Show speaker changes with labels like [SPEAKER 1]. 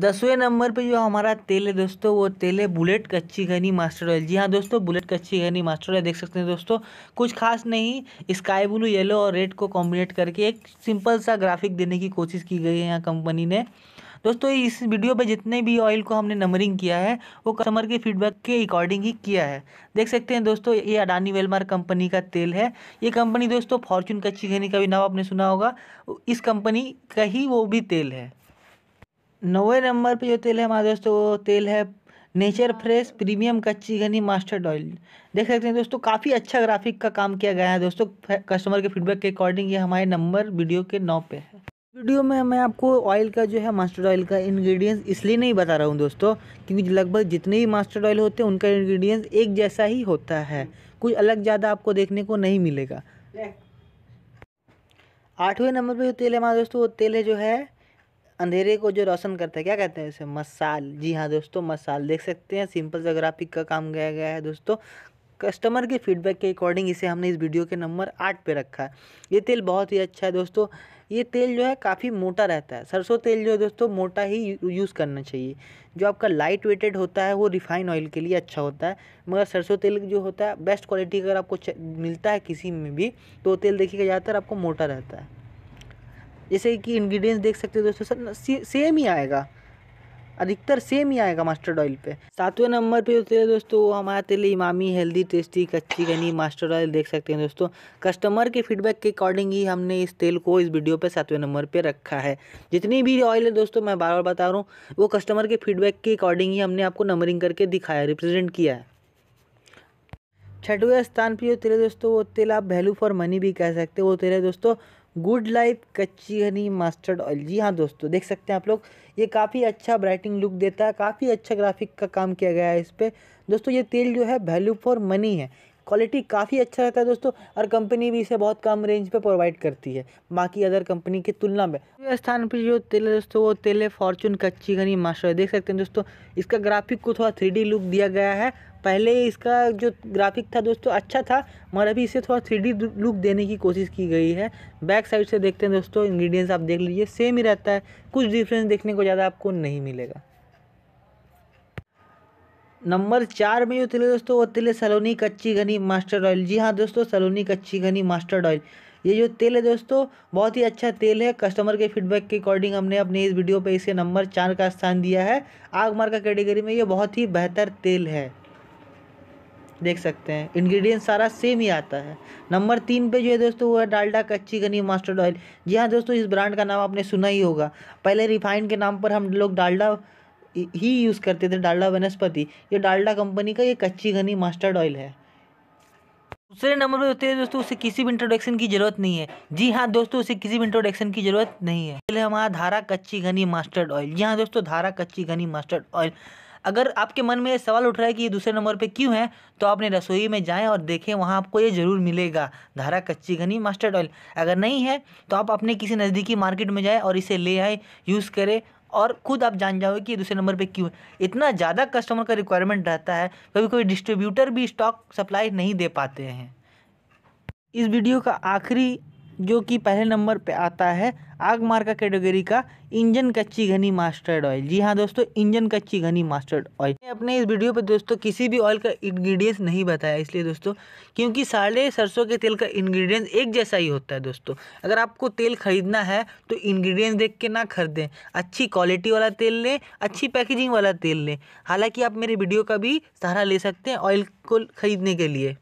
[SPEAKER 1] दसवें नंबर पे जो हमारा तेल है दोस्तों वो तेल है बुलेट कच्ची घनी मास्टर ऑयल जी हाँ दोस्तों बुलेट कच्ची घनी मास्टर ऑयल देख सकते हैं दोस्तों कुछ खास नहीं स्काई ब्लू येलो और रेड को कॉम्बिनेट करके एक सिंपल सा ग्राफिक देने की कोशिश की गई है यहाँ कंपनी ने दोस्तों इस वीडियो पे जितने भी ऑयल को हमने नंबरिंग किया है वो कस्टमर के फीडबैक के अकॉर्डिंग ही किया है देख सकते हैं दोस्तों ये अडानी वेलमार कंपनी का तेल है ये कंपनी दोस्तों फॉर्चून कच्ची घनी का भी नाम आपने सुना होगा इस कंपनी का ही वो भी तेल है नौवे नंबर पे जो तेल है हमारे दोस्तों वो तेल है नेचर फ्रेश प्रीमियम कच्ची घनी मास्टर्ड ऑयल देख सकते हैं दोस्तों काफ़ी अच्छा ग्राफिक का काम किया गया है दोस्तों कस्टमर के फीडबैक के अकॉर्डिंग ये हमारे नंबर वीडियो के नौ पे है वीडियो में मैं आपको ऑयल का जो है मास्टर्ड ऑयल का इंग्रेडिएंट्स इसलिए नहीं बता रहा हूँ दोस्तों क्योंकि लगभग जितने भी मास्टर्ड ऑयल होते हैं उनका इंग्रेडिएंट्स एक जैसा ही होता है कुछ अलग ज़्यादा आपको देखने को नहीं मिलेगा आठवें नंबर पर जो तेल है हमारा दोस्तों वो तेल है जो है अंधेरे को जो रोशन करता है क्या कहते हैं इसे मसाल जी हाँ दोस्तों मसाल देख सकते हैं सिंपल सा ग्राफिक का काम गया गया है दोस्तों कस्टमर के फीडबैक के अकॉर्डिंग इसे हमने इस वीडियो के नंबर आठ पे रखा है ये तेल बहुत ही अच्छा है दोस्तों ये तेल जो है काफ़ी मोटा रहता है सरसों तेल जो है दोस्तों मोटा ही यूज़ करना चाहिए जो आपका लाइट वेटेड होता है वो रिफाइन ऑयल के लिए अच्छा होता है मगर सरसों तेल जो होता है बेस्ट क्वालिटी अगर आपको मिलता है किसी में भी तो तेल देखिएगा ज़्यादातर आपको मोटा रहता है जैसे कि इंग्रेडिएंट्स देख सकते हो दोस्तों सर सेम ही आएगा अधिकतर सेम ही आएगा मास्टर्ड ऑयल पे सातवें नंबर पे जो तेल दोस्तों वो हमारा तेल इमामी हेल्दी टेस्टी कच्ची गनी मास्टर्ड ऑयल देख सकते हैं दोस्तों कस्टमर के फीडबैक के अकॉर्डिंग ही हमने इस तेल को इस वीडियो पे सातवें नंबर पे रखा है जितनी भी ऑयल है दोस्तों मैं बार बार बता रहा हूँ वो कस्टमर के फीडबैक के अकॉर्डिंग ही हमने आपको नंबरिंग करके दिखाया रिप्रेजेंट किया है छठवें स्थान पर जो तेल दोस्तों वो तेल आप वैल्यू फॉर मनी भी कह सकते हो वो तेल दोस्तों गुड लाइफ कच्ची हनी मास्टर्ड ऑयल जी हाँ दोस्तों देख सकते हैं आप लोग ये काफ़ी अच्छा ब्राइटिंग लुक देता है काफ़ी अच्छा ग्राफिक का काम किया गया है इस पर दोस्तों ये तेल जो है वैल्यू फॉर मनी है क्वालिटी काफ़ी अच्छा रहता है दोस्तों और कंपनी भी इसे बहुत कम रेंज पे प्रोवाइड करती है बाकी अदर कंपनी की तुलना में स्थान पर जो तेल है दोस्तों वो तेल है फॉर्चून कच्ची घनी मास्टर देख सकते हैं दोस्तों इसका ग्राफिक को थोड़ा थ्री लुक दिया गया है पहले इसका जो ग्राफिक था दोस्तों अच्छा था मगर अभी इसे थोड़ा थ्री लुक देने की कोशिश की गई है बैक साइड से देखते हैं दोस्तों इंग्रीडियंट्स आप देख लीजिए सेम ही रहता है कुछ डिफरेंस देखने को ज़्यादा आपको नहीं मिलेगा नंबर चार में जो है दोस्तों वो तेल है सलोनी कच्ची घनी मास्टर्ड ऑयल जी हाँ दोस्तों सलोनी कच्ची घनी मास्टर्ड ऑयल ये जो तेल है दोस्तों बहुत ही अच्छा तेल है कस्टमर के फीडबैक के अकॉर्डिंग हमने अपने इस वीडियो पे इसे नंबर चार का स्थान दिया है आग मार्का कैटेगरी में ये बहुत ही बेहतर तेल है देख सकते हैं इंग्रेडिएंट सारा सेम ही आता है नंबर तीन पे जो है दोस्तों वो है डालडा कच्ची घनी मास्टर्ड ऑयल जी हाँ दोस्तों इस ब्रांड का नाम आपने सुना ही होगा पहले रिफाइन के नाम पर हम लोग डालडा ही यूज़ करते थे डालडा वनस्पति ये डालडा कंपनी का ये कच्ची घनी मास्टर्ड ऑयल है दूसरे नंबर पर होते हैं दोस्तों उसे किसी भी इंट्रोडक्शन की जरूरत नहीं है जी हाँ दोस्तों उसे किसी भी इंट्रोडक्शन की जरूरत नहीं है पहले हमारा धारा कच्ची घनी मास्टर्ड ऑयल जी हाँ दोस्तों धारा कच्ची घनी मास्टर्ड ऑयल अगर आपके मन में ये सवाल उठ रहा है कि ये दूसरे नंबर पे क्यों है तो आपने रसोई में जाएं और देखें वहाँ आपको ये ज़रूर मिलेगा धारा कच्ची घनी मास्टर्ड ऑयल अगर नहीं है तो आप अपने किसी नज़दीकी मार्केट में जाएं और इसे ले आए यूज़ करें और खुद आप जान जाओगे कि दूसरे नंबर पे क्यों इतना ज़्यादा कस्टमर का रिक्वायरमेंट रहता है कभी कोई डिस्ट्रीब्यूटर भी स्टॉक सप्लाई नहीं दे पाते हैं इस वीडियो का आखिरी जो कि पहले नंबर पे आता है आगमार का कैटेगरी का इंजन कच्ची घनी मास्टर्ड ऑयल जी हाँ दोस्तों इंजन कच्ची घनी मास्टर्ड ऑयल अपने इस वीडियो पे दोस्तों किसी भी ऑयल का इंग्रेडिएंट्स नहीं बताया इसलिए दोस्तों क्योंकि सारे सरसों के तेल का इंग्रेडिएंट्स एक जैसा ही होता है दोस्तों अगर आपको तेल खरीदना है तो इंग्रेडिएंट्स देख के ना खरीदें अच्छी क्वालिटी वाला तेल लें अच्छी पैकेजिंग वाला तेल लें हालाँकि आप मेरे वीडियो का भी सहारा ले सकते हैं ऑयल को खरीदने के लिए